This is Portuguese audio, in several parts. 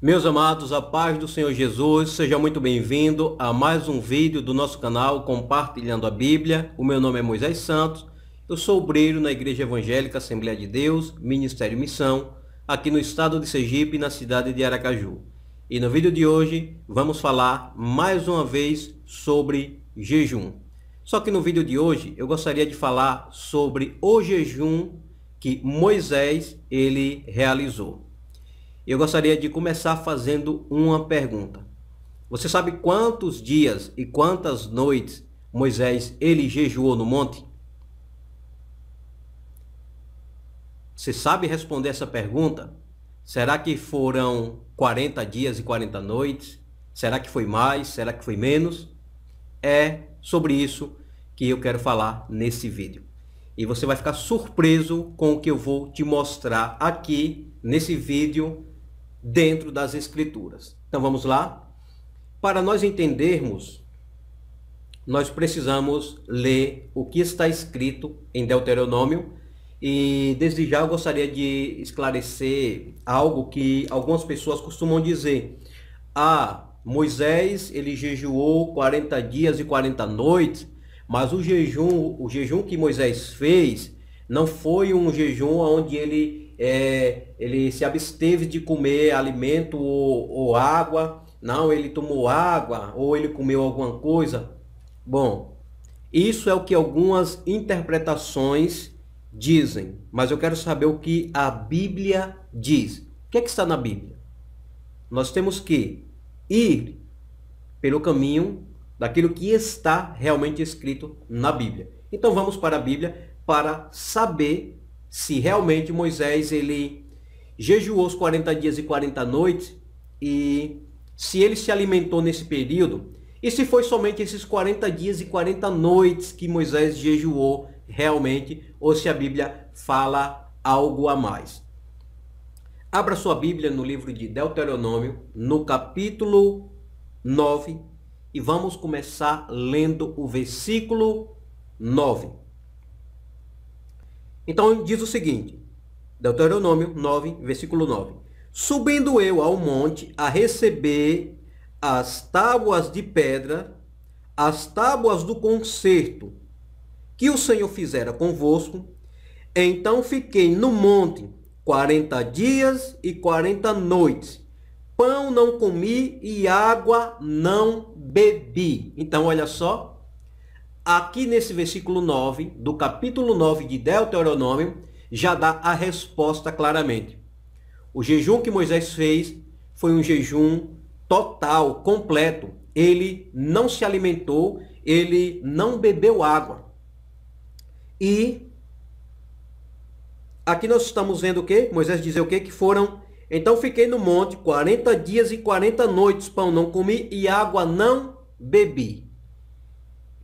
Meus amados, a paz do Senhor Jesus, seja muito bem-vindo a mais um vídeo do nosso canal Compartilhando a Bíblia. O meu nome é Moisés Santos, eu sou obreiro na Igreja Evangélica Assembleia de Deus, Ministério Missão, aqui no estado de Sergipe, na cidade de Aracaju. E no vídeo de hoje vamos falar mais uma vez sobre jejum. Só que no vídeo de hoje eu gostaria de falar sobre o jejum que Moisés ele realizou eu gostaria de começar fazendo uma pergunta. Você sabe quantos dias e quantas noites Moisés ele jejuou no monte? Você sabe responder essa pergunta? Será que foram 40 dias e 40 noites? Será que foi mais? Será que foi menos? É sobre isso que eu quero falar nesse vídeo. E você vai ficar surpreso com o que eu vou te mostrar aqui nesse vídeo dentro das Escrituras. Então vamos lá? Para nós entendermos, nós precisamos ler o que está escrito em Deuteronômio. E desde já eu gostaria de esclarecer algo que algumas pessoas costumam dizer. Ah, Moisés, ele jejuou 40 dias e 40 noites, mas o jejum, o jejum que Moisés fez não foi um jejum onde ele é, ele se absteve de comer alimento ou, ou água, não, ele tomou água ou ele comeu alguma coisa. Bom, isso é o que algumas interpretações dizem, mas eu quero saber o que a Bíblia diz. O que, é que está na Bíblia? Nós temos que ir pelo caminho daquilo que está realmente escrito na Bíblia. Então vamos para a Bíblia para saber se realmente Moisés ele jejuou os 40 dias e 40 noites e se ele se alimentou nesse período e se foi somente esses 40 dias e 40 noites que Moisés jejuou realmente ou se a Bíblia fala algo a mais. Abra sua Bíblia no livro de Deuteronômio, no capítulo 9, e vamos começar lendo o versículo 9. Então diz o seguinte, Deuteronômio 9, versículo 9. Subindo eu ao monte a receber as tábuas de pedra, as tábuas do concerto, que o Senhor fizera convosco, então fiquei no monte quarenta dias e quarenta noites. Pão não comi e água não bebi. Então, olha só, aqui nesse versículo 9, do capítulo 9 de Deuteronômio, já dá a resposta claramente. O jejum que Moisés fez foi um jejum total, completo. Ele não se alimentou, ele não bebeu água. E aqui nós estamos vendo o que? Moisés dizer o que? Que foram. Então fiquei no monte 40 dias e 40 noites, pão não comi e água não bebi.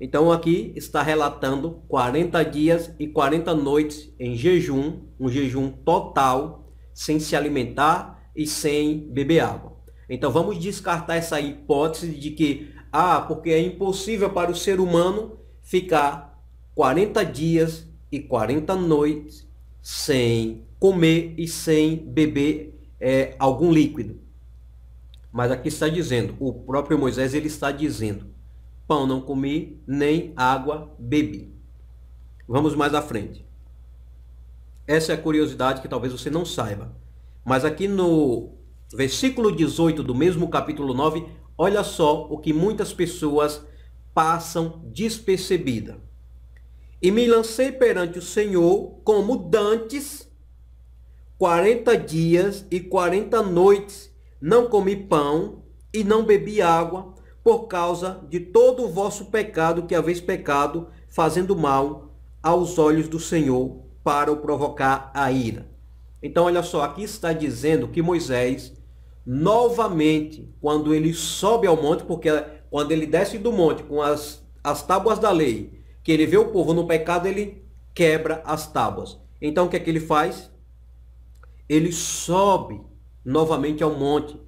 Então aqui está relatando 40 dias e 40 noites em jejum, um jejum total, sem se alimentar e sem beber água. Então vamos descartar essa hipótese de que ah, porque é impossível para o ser humano ficar 40 dias e 40 noites sem comer e sem beber é, algum líquido. Mas aqui está dizendo, o próprio Moisés ele está dizendo Pão não comi, nem água bebi. Vamos mais à frente. Essa é a curiosidade que talvez você não saiba. Mas aqui no versículo 18 do mesmo capítulo 9, olha só o que muitas pessoas passam despercebida. E me lancei perante o Senhor como dantes, 40 dias e 40 noites, não comi pão e não bebi água, por causa de todo o vosso pecado que haveis pecado, fazendo mal aos olhos do Senhor para o provocar a ira. Então, olha só, aqui está dizendo que Moisés, novamente, quando ele sobe ao monte, porque quando ele desce do monte com as, as tábuas da lei, que ele vê o povo no pecado, ele quebra as tábuas. Então, o que é que ele faz? Ele sobe novamente ao monte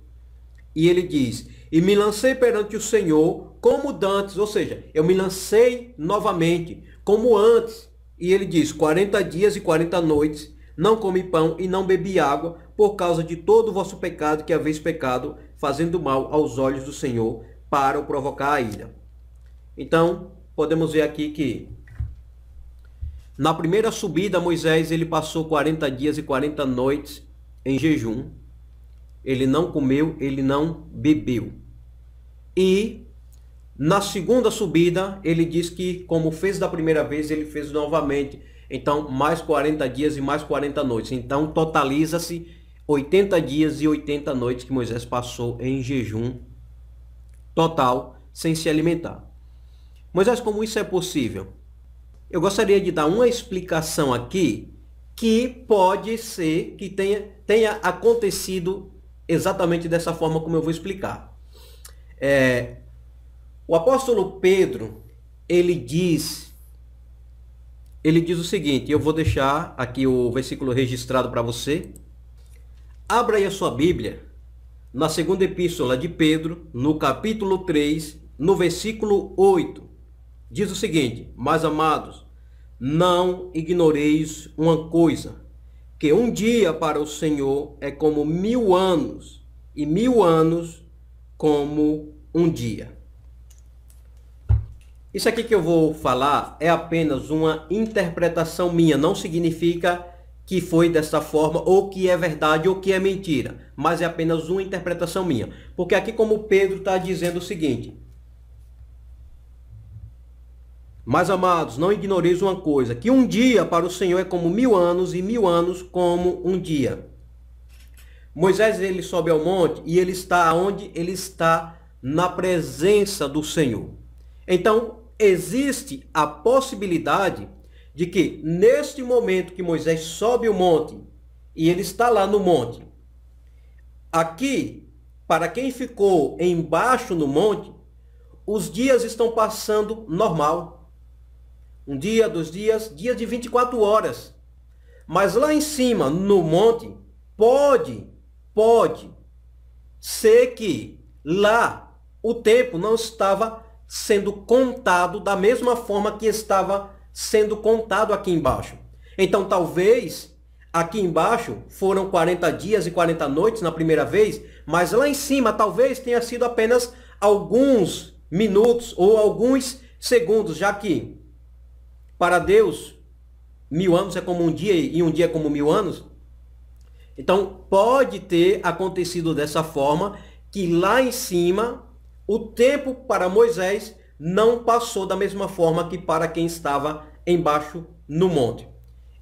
e ele diz: E me lancei perante o Senhor como dantes, ou seja, eu me lancei novamente, como antes. E ele diz: 40 dias e 40 noites não comi pão e não bebi água, por causa de todo o vosso pecado que haveis pecado, fazendo mal aos olhos do Senhor, para o provocar a ilha Então, podemos ver aqui que na primeira subida, Moisés ele passou 40 dias e 40 noites em jejum, ele não comeu, ele não bebeu. E na segunda subida, ele diz que, como fez da primeira vez, ele fez novamente. Então, mais 40 dias e mais 40 noites. Então, totaliza-se 80 dias e 80 noites que Moisés passou em jejum total, sem se alimentar. Moisés, como isso é possível? Eu gostaria de dar uma explicação aqui que pode ser que tenha, tenha acontecido exatamente dessa forma como eu vou explicar. É, o apóstolo Pedro, ele diz, ele diz o seguinte, eu vou deixar aqui o versículo registrado para você. Abra aí a sua Bíblia, na segunda epístola de Pedro, no capítulo 3, no versículo 8. Diz o seguinte, mais amados, não ignoreis uma coisa, que um dia para o Senhor é como mil anos, e mil anos como um dia. Isso aqui que eu vou falar é apenas uma interpretação minha, não significa que foi dessa forma, ou que é verdade, ou que é mentira, mas é apenas uma interpretação minha. Porque aqui, como Pedro está dizendo o seguinte: mas, amados, não ignoreis uma coisa, que um dia para o Senhor é como mil anos, e mil anos como um dia. Moisés, ele sobe ao monte, e ele está onde? Ele está na presença do Senhor. Então, existe a possibilidade de que, neste momento que Moisés sobe o monte, e ele está lá no monte, aqui, para quem ficou embaixo no monte, os dias estão passando normal. Um dia, dois dias, dias de 24 horas. Mas lá em cima, no monte, pode, pode ser que lá o tempo não estava sendo contado da mesma forma que estava sendo contado aqui embaixo. Então talvez aqui embaixo foram 40 dias e 40 noites na primeira vez, mas lá em cima talvez tenha sido apenas alguns minutos ou alguns segundos, já que para Deus, mil anos é como um dia e um dia é como mil anos. Então, pode ter acontecido dessa forma que lá em cima o tempo para Moisés não passou da mesma forma que para quem estava embaixo no monte.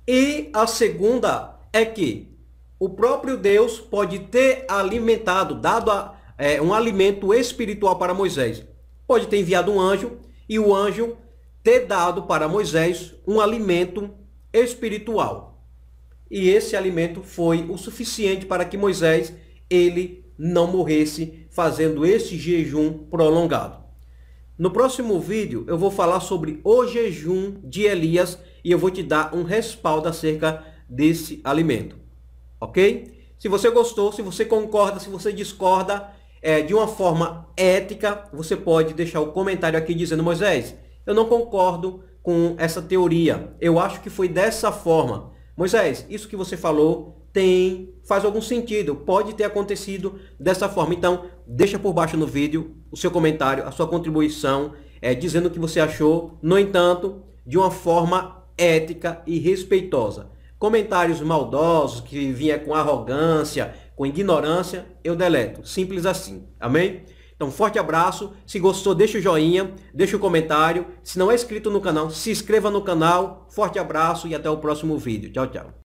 E a segunda é que o próprio Deus pode ter alimentado, dado a, é, um alimento espiritual para Moisés. Pode ter enviado um anjo e o anjo ter dado para Moisés um alimento espiritual. E esse alimento foi o suficiente para que Moisés ele não morresse fazendo esse jejum prolongado. No próximo vídeo eu vou falar sobre o jejum de Elias e eu vou te dar um respaldo acerca desse alimento, ok? Se você gostou, se você concorda, se você discorda é, de uma forma ética, você pode deixar o comentário aqui dizendo Moisés, eu não concordo com essa teoria. Eu acho que foi dessa forma. Moisés, isso que você falou tem faz algum sentido, pode ter acontecido dessa forma. Então, deixa por baixo no vídeo o seu comentário, a sua contribuição, é, dizendo o que você achou, no entanto, de uma forma ética e respeitosa. Comentários maldosos, que vinha com arrogância, com ignorância, eu deleto. Simples assim. Amém? Então, forte abraço. Se gostou, deixa o joinha, deixa o comentário. Se não é inscrito no canal, se inscreva no canal. Forte abraço e até o próximo vídeo. Tchau, tchau.